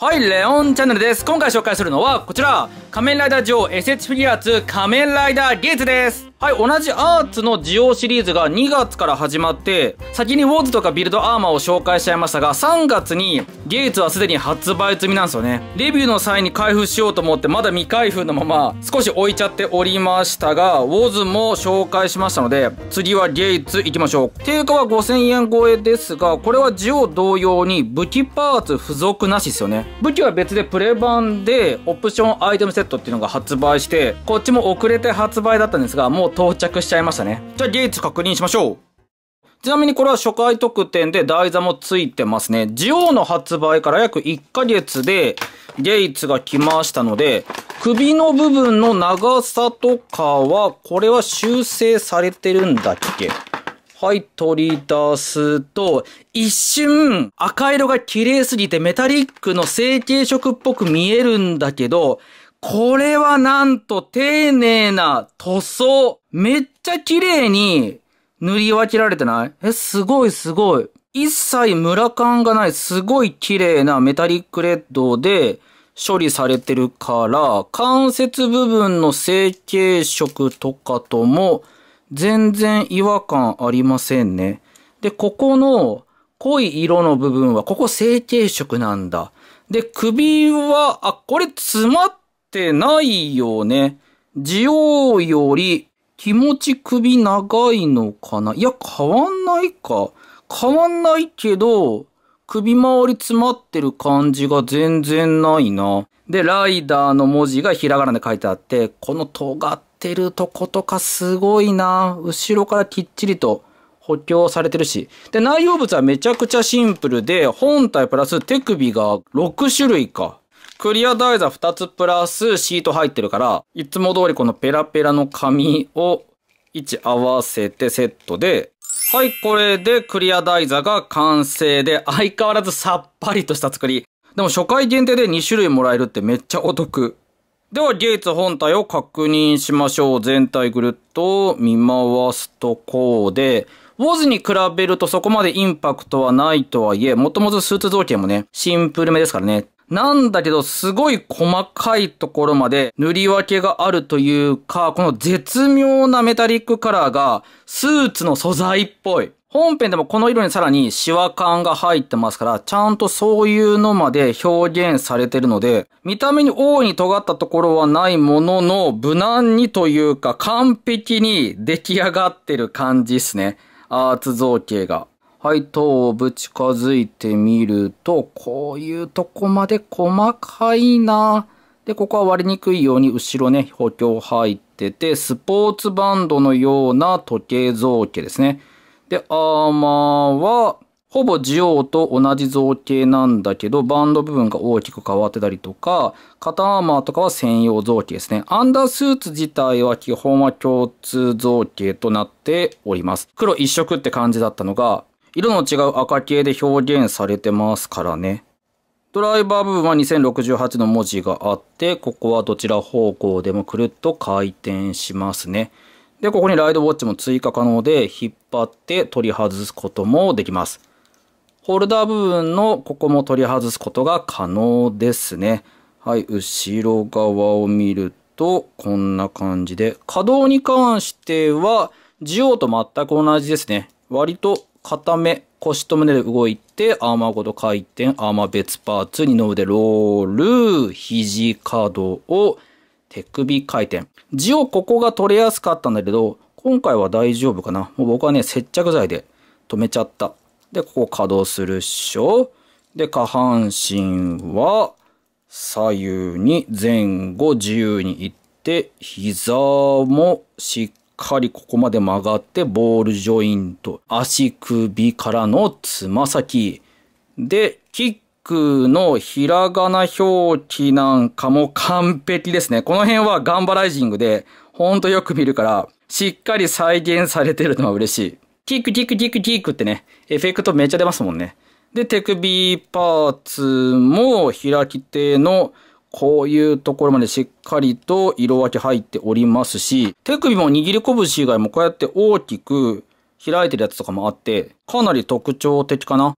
はい、レオンチャンネルです。今回紹介するのは、こちら、仮面ライダージオ SH フィギュア2仮面ライダーゲイツです。はい、同じアーツのジオシリーズが2月から始まって、先にウォーズとかビルドアーマーを紹介しちゃいましたが、3月にゲイツはすでに発売済みなんですよね。レビューの際に開封しようと思って、まだ未開封のまま少し置いちゃっておりましたが、ウォーズも紹介しましたので、次はゲイツ行きましょう。定価は5000円超えですが、これはジオ同様に武器パーツ付属なしですよね。武器は別でプレ版でオプションアイテムセットっていうのが発売して、こっちも遅れて発売だったんですが、もう到着しちゃいましたね。じゃあイツ確認しましょう。ちなみにこれは初回特典で台座もついてますね。ジオの発売から約1ヶ月でゲイツが来ましたので、首の部分の長さとかは、これは修正されてるんだっけはい、取り出すと、一瞬赤色が綺麗すぎてメタリックの成型色っぽく見えるんだけど、これはなんと丁寧な塗装。めっちゃ綺麗に塗り分けられてないえ、すごいすごい。一切ムラ感がないすごい綺麗なメタリックレッドで処理されてるから、関節部分の成形色とかとも全然違和感ありませんね。で、ここの濃い色の部分は、ここ成形色なんだ。で、首は、あ、これ詰まってないよね。ジオウより気持ち首長いのかないや、変わんないか。変わんないけど、首周り詰まってる感じが全然ないな。で、ライダーの文字がひらがなで書いてあって、この尖っってるとことかすごいな後ろからきっちりと補強されてるし。で、内容物はめちゃくちゃシンプルで、本体プラス手首が6種類か。クリア台座2つプラスシート入ってるから、いつも通りこのペラペラの紙を位置合わせてセットで、はい、これでクリア台座が完成で、相変わらずさっぱりとした作り。でも初回限定で2種類もらえるってめっちゃお得。では、ゲーツ本体を確認しましょう。全体ぐるっと見回すとこうで、ウォーズに比べるとそこまでインパクトはないとはいえ、もともとスーツ造形もね、シンプルめですからね。なんだけど、すごい細かいところまで塗り分けがあるというか、この絶妙なメタリックカラーがスーツの素材っぽい。本編でもこの色にさらにシワ感が入ってますから、ちゃんとそういうのまで表現されてるので、見た目に大いに尖ったところはないものの、無難にというか完璧に出来上がってる感じですね。アーツ造形が。はい、頭部近づいてみると、こういうとこまで細かいなで、ここは割りにくいように後ろね、補強入ってて、スポーツバンドのような時計造形ですね。で、アーマーは、ほぼジオウと同じ造形なんだけど、バンド部分が大きく変わってたりとか、肩アーマーとかは専用造形ですね。アンダースーツ自体は基本は共通造形となっております。黒一色って感じだったのが、色の違う赤系で表現されてますからね。ドライバー部分は2068の文字があって、ここはどちら方向でもくるっと回転しますね。で、ここにライドウォッチも追加可能で、引っ張って取り外すこともできます。ホルダー部分のここも取り外すことが可能ですね。はい、後ろ側を見ると、こんな感じで、可動に関しては、ジオと全く同じですね。割と固め、腰と胸で動いて、アーマーごと回転、アーマー別パーツ、二の腕ロール、肘角を手首回転。字をここが取れやすかったんだけど、今回は大丈夫かな。もう僕はね、接着剤で止めちゃった。で、ここ稼働するっしょ。で、下半身は左右に前後自由に行って、膝もしっかりここまで曲がって、ボールジョイント。足首からのつま先。で、キックのひらがな表記なんかも完璧ですね。この辺はガンバライジングで、ほんとよく見るから、しっかり再現されてるのは嬉しい。ティークティークティークティークってね、エフェクトめっちゃ出ますもんね。で、手首パーツも開き手のこういうところまでしっかりと色分け入っておりますし、手首も握り拳以外もこうやって大きく開いてるやつとかもあって、かなり特徴的かな。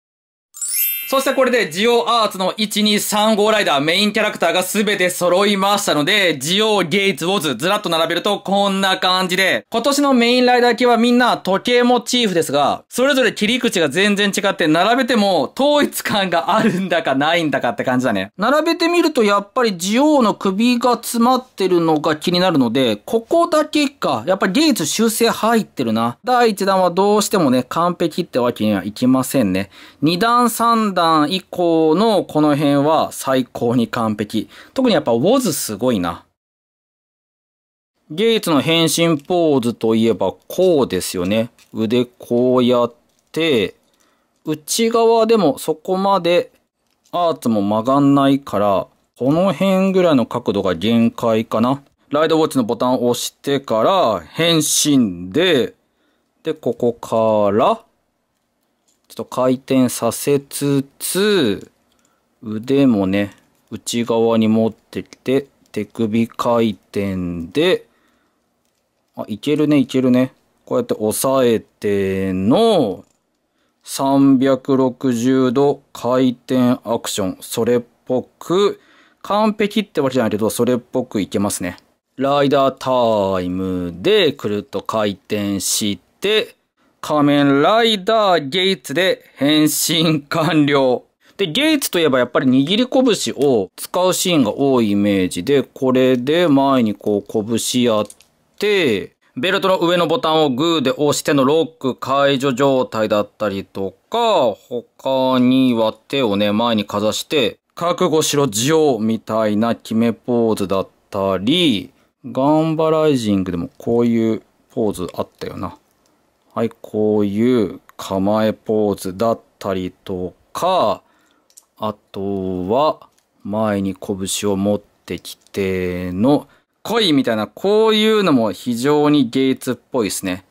そしてこれでジオアーツの1235ライダーメインキャラクターが全て揃いましたので、ジオ、ゲイツ、ウォズずらっと並べるとこんな感じで、今年のメインライダー系はみんな時計モチーフですが、それぞれ切り口が全然違って並べても統一感があるんだかないんだかって感じだね。並べてみるとやっぱりジオの首が詰まってるのが気になるので、ここだけか。やっぱりゲイツ修正入ってるな。第1弾はどうしてもね、完璧ってわけにはいきませんね。2弾、3弾、段以降のこの辺は最高に完璧。特にやっぱ WOZ すごいな。ゲイツの変身ポーズといえばこうですよね。腕こうやって、内側でもそこまでアーツも曲がんないから、この辺ぐらいの角度が限界かな。ライドウォッチのボタンを押してから変身で、で、ここから、ちょっと回転させつつ、腕もね、内側に持ってきて、手首回転で、あ、いけるね、いけるね。こうやって押さえての、360度回転アクション。それっぽく、完璧ってわけじゃないけど、それっぽくいけますね。ライダータイムでくるっと回転して、仮面ライダーゲイツで変身完了。で、ゲイツといえばやっぱり握り拳を使うシーンが多いイメージで、これで前にこう拳やって、ベルトの上のボタンをグーで押してのロック解除状態だったりとか、他には手をね、前にかざして、覚悟しろジオみたいな決めポーズだったり、ガンバライジングでもこういうポーズあったよな。はい、こういう構えポーズだったりとか、あとは、前に拳を持ってきての、恋みたいな、こういうのも非常にゲイツっぽいですね。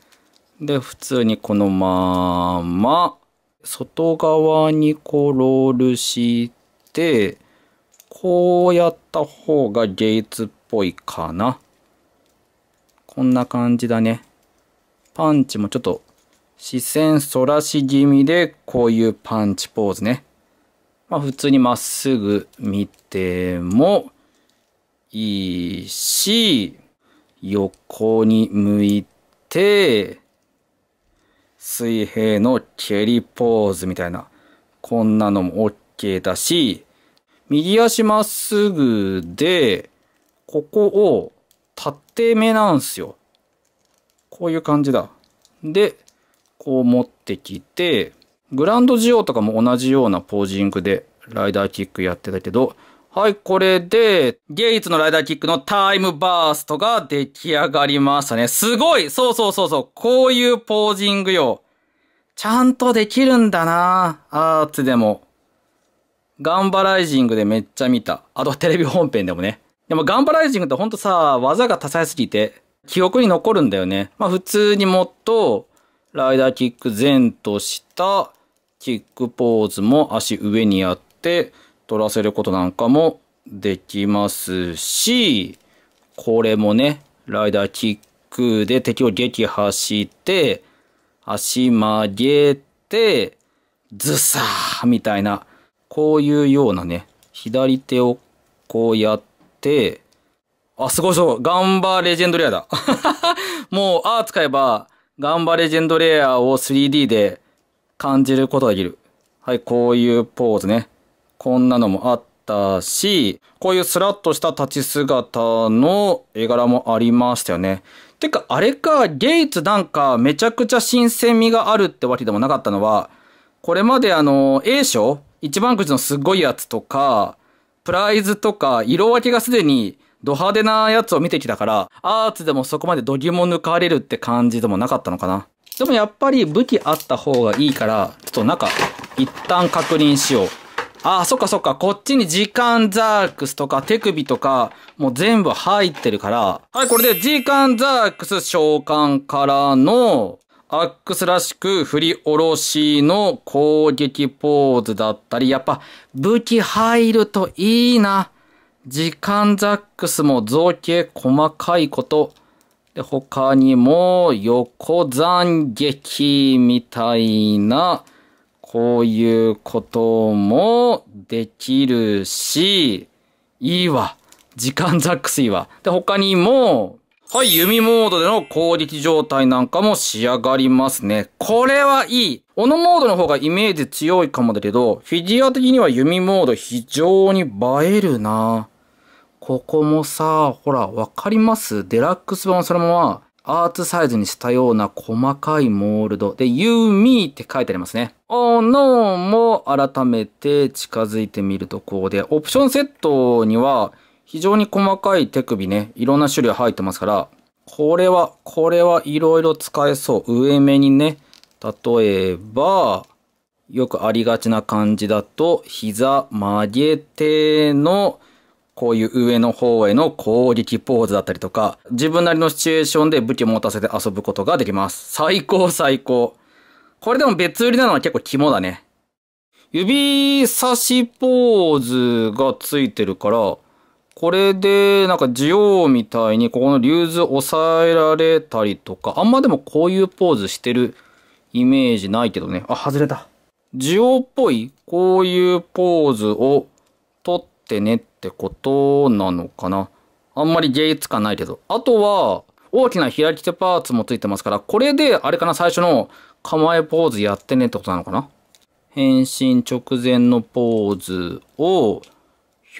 で、普通にこのまま、外側にこうロールして、こうやった方がゲイツっぽいかな。こんな感じだね。パンチもちょっと視線反らし気味でこういうパンチポーズね。まあ普通にまっすぐ見てもいいし、横に向いて、水平の蹴りポーズみたいな、こんなのも OK だし、右足まっすぐで、ここを縦目なんすよ。こういう感じだ。で、こう持ってきて、グランドジオとかも同じようなポージングでライダーキックやってたけど、はい、これで、ゲイツのライダーキックのタイムバーストが出来上がりましたね。すごいそうそうそうそう。こういうポージングよ。ちゃんとできるんだなアーツでも。ガンバライジングでめっちゃ見た。あとテレビ本編でもね。でもガンバライジングってほんとさ、技が多彩すぎて、記憶に残るんだよね。まあ普通にもっと、ライダーキック前としたキックポーズも足上にやって、取らせることなんかもできますし、これもね、ライダーキックで敵を撃破して、足曲げて、ズサーみたいな、こういうようなね、左手をこうやって、あ、すごいそう。ガンバレジェンドレアだ。もう、ああ使えば、ガンバレジェンドレアを 3D で感じることができる。はい、こういうポーズね。こんなのもあったし、こういうスラッとした立ち姿の絵柄もありましたよね。てか、あれか、ゲイツなんかめちゃくちゃ新鮮味があるってわけでもなかったのは、これまであの、A 賞一番くじのすごいやつとか、プライズとか、色分けがすでにド派手なやつを見てきたから、アーツでもそこまで度肝抜かれるって感じでもなかったのかな。でもやっぱり武器あった方がいいから、ちょっと中、一旦確認しよう。ああ、そっかそっか。こっちに時間ザークスとか手首とか、もう全部入ってるから。はい、これで時間ザークス召喚からの、アックスらしく振り下ろしの攻撃ポーズだったり、やっぱ武器入るといいな。時間ザックスも造形細かいこと、で他にも横斬撃みたいな、こういうこともできるし、いいわ。時間ザックスいいわ。で、他にも、はい、弓モードでの攻撃状態なんかも仕上がりますね。これはいい。のモードの方がイメージ強いかもだけど、フィギュア的には弓モード非常に映えるなここもさ、ほら、わかりますデラックス版はそのままアーツサイズにしたような細かいモールド。で、You Me って書いてありますね。おのも改めて近づいてみるとこうで、オプションセットには非常に細かい手首ね、いろんな種類入ってますから、これは、これはいろいろ使えそう。上目にね、例えば、よくありがちな感じだと、膝曲げてのこういう上の方への攻撃ポーズだったりとか、自分なりのシチュエーションで武器持たせて遊ぶことができます。最高最高。これでも別売りなのは結構肝だね。指差しポーズがついてるから、これで、なんか、ジオウみたいに、ここの竜ズ抑えられたりとか、あんまでもこういうポーズしてるイメージないけどね。あ、外れた。ジオっぽい、こういうポーズを取ってねっってことなのかな。あんまり芸術感ないけど。あとは、大きな開き手パーツもついてますから、これで、あれかな、最初の構えポーズやってねってことなのかな。変身直前のポーズを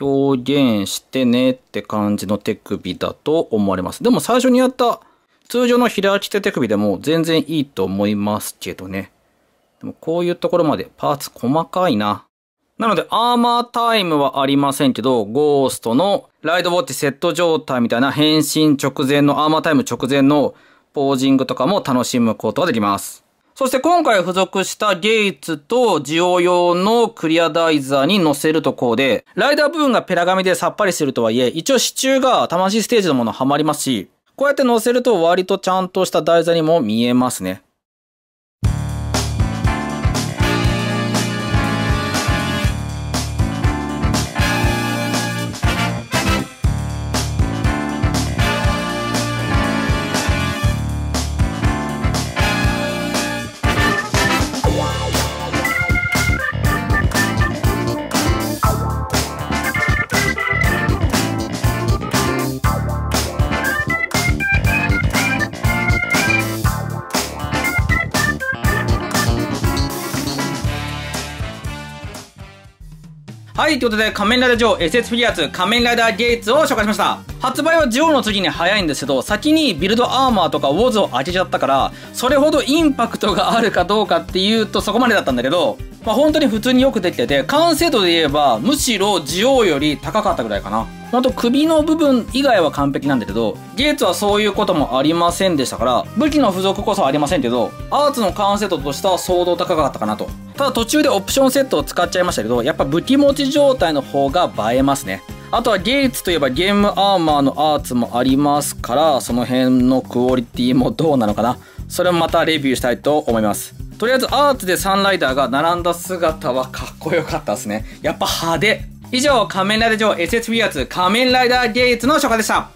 表現してねって感じの手首だと思われます。でも最初にやった通常の開き手手首でも全然いいと思いますけどね。でもこういうところまでパーツ細かいな。なので、アーマータイムはありませんけど、ゴーストのライドウォッチセット状態みたいな変身直前の、アーマータイム直前のポージングとかも楽しむことができます。そして今回付属したゲイツとジオ用のクリアダイザーに載せるとこうで、ライダー部分がペラ紙でさっぱりするとはいえ、一応支柱が魂ステージのものはまりますし、こうやって乗せると割とちゃんとした台座にも見えますね。はい、ということで、仮面ライダージ SS フィギュアツ仮面ライダーゲイツを紹介しました。発売はジョーの次に早いんですけど、先にビルドアーマーとかウォーズを開けちゃったから、それほどインパクトがあるかどうかっていうとそこまでだったんだけど、まあ本当に普通によくできてて、完成度で言えば、むしろジオーより高かったぐらいかな。ほんと首の部分以外は完璧なんだけど、ゲイツはそういうこともありませんでしたから、武器の付属こそありませんけど、アーツの完成度としては相当高かったかなと。ただ途中でオプションセットを使っちゃいましたけど、やっぱ武器持ち状態の方が映えますね。あとはゲイツといえばゲームアーマーのアーツもありますから、その辺のクオリティもどうなのかな。それもまたレビューしたいと思います。とりあえずアーツでサンライダーが並んだ姿はかっこよかったですね。やっぱ派手。以上、仮面ライダー上 SSB 圧仮面ライダーゲイツの紹介でした。